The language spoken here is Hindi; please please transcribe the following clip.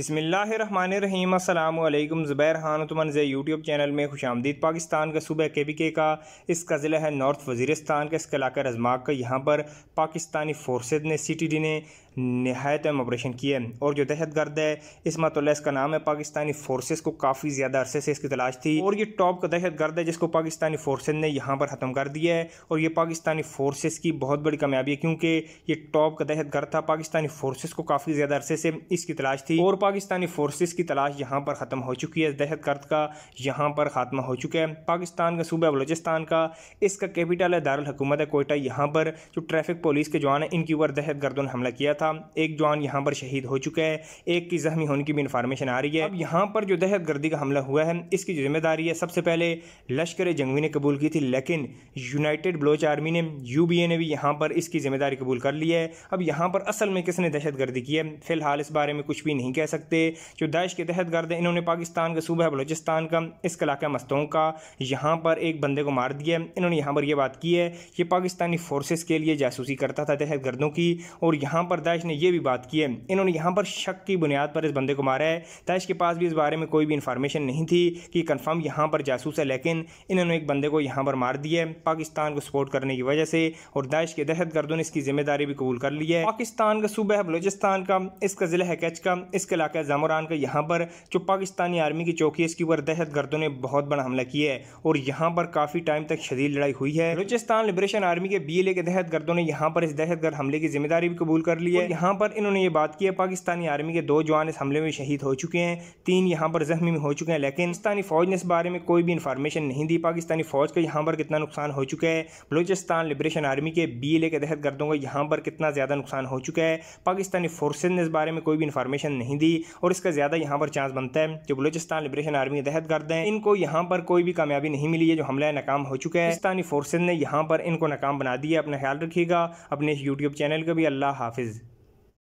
बसमिल्लाम अल्लाम ज़ुबैर खान तुमन ज़े यूट्यूब चैनल में खुश आमदीद पाकिस्तान का सूबह के बी के का इसका ज़िला है नॉर्थ वजीरस्तान का इसका इलाका रजमाक का यहाँ पर पाकिस्तानी फोर्सेज ने सी टी डी ने नहायत में ऑपरेशन किए और जो दहशत गर्द है मतलब इसका तो नाम है पाकिस्तानी फोर्सेस को काफ़ी ज़्यादा अरसे से इसकी तलाश थी और ये टॉप का दहशत गर्द है जिसको पाकिस्तानी फोर्सेज ने यहाँ पर ख़त्म कर दिया है और ये पाकिस्तानी फोर्सेस की बहुत बड़ी कामयाबी है क्योंकि ये टॉप का दहशत गर्द था पाकिस्तानी फोर्सेज़ को काफ़ी ज़्यादा अरसे से इसकी तलाश थी और पाकिस्तानी फोर्सेस की तलाश यहाँ पर ख़त्म हो चुकी है दहशत गर्द का यहाँ पर खात्मा हो चुका है पाकिस्तान का सूबा बलोचिस्तान का इसका कैपिटल है दारकूमत है कोयटा यहाँ पर जो ट्रैफिक पुलिस के जवान है इनके ऊपर दहशत गर्दों ने हमला किया था एक जवान यहाँ पर शहीद हो चुका है एक की जख्मी होने की भी इन्फॉर्मेशन आ रही है अब यहाँ पर जो दहशत गर्दी का हमला हुआ है इसकी जो जिम्मेदारी है सबसे पहले लश्कर जंगवी ने कबूल की थी लेकिन यूनाइटेड ब्लोच आर्मी ने यू ने भी यहाँ पर इसकी जिम्मेदारी कबूल कर ली है अब यहाँ पर असल में किसने दहशत गर्दी की है फिलहाल इस बारे में कुछ भी नहीं कह सकते जो दाइश के दहशत गर्द इन्होंने पाकिस्तान का सूबा है बलोचिस्तान का इस इलाका मस्तों का यहाँ पर एक बंदे को मार दिया इन्होंने यहाँ पर यह बात की है कि पाकिस्तानी फोर्सेस के लिए जासूसी करता था दहशत गर्दों की और यहाँ पर दाइश ने यह भी बात की है इन्होंने यहाँ पर शक की बुनियाद पर इस बंदे को मारा है दाइश के पास भी इस बारे में कोई भी इंफॉर्मेशन नहीं थी कि कन्फर्म यहाँ पर जासूस है लेकिन इन्होंने एक बंदे को यहाँ पर मार दिया है पाकिस्तान को सपोर्ट करने की वजह से और दाइश के दहशत गर्दों ने इसकी जिम्मेदारी भी कबूल कर ली है पाकिस्तान का सूबा है बलोचिस्तान का इसका ज़िला है कैच का इसका इलाका है जामोरान का यहाँ पर जो पाकिस्तानी आर्मी की चौकी है इसके ऊपर दहशत गर्दों ने बहुत बड़ा हमला किया है और यहाँ पर काफ़ी टाइम तक शदीद लड़ाई हुई है बलोचिस्तान लिबरेशन आर्मी के बी के दहशत गर्दों ने यहाँ पर इस दहशत गर्द हमले की जिम्मेदारी भी कबूल कर ली है है यहाँ पर इन्होंने ये बात की है पाकिस्तानी आर्मी के दो जवान इस हमले में शहीद हो चुके हैं तीन यहाँ पर जख्मी हो चुके हैं लेकिन पाकिस्तानी फौज ने इस बारे में कोई भी इन्फॉर्मेशन नहीं दी पाकिस्तानी फौज का यहाँ पर कितना नुकसान हो चुका है बलोचिस्तान लिबरेशन आर्मी के बी एल ए के तहत गर्दों का यहाँ पर कितना ज़्यादा नुकसान हो चुका है पाकिस्तानी फोर्सेज ने इस बारे में कोई भी इन्फॉर्मेशन नहीं दी और इसका ज़्यादा यहाँ पर चांस बनता है जो बलोचिस्तान लिबरेशन आर्मी के तहत गर्द हैं इनको यहाँ पर कोई भी कामयाबी नहीं मिली है जो हमला नाकाम हो चुका है पाकिस्तानी फोर्सेज ने यहाँ पर इनको नाकाम बना दिया अपना ख्याल रखिएगा अपने इस यूट्यूब चैनल का भी अल्लाह हाफिज़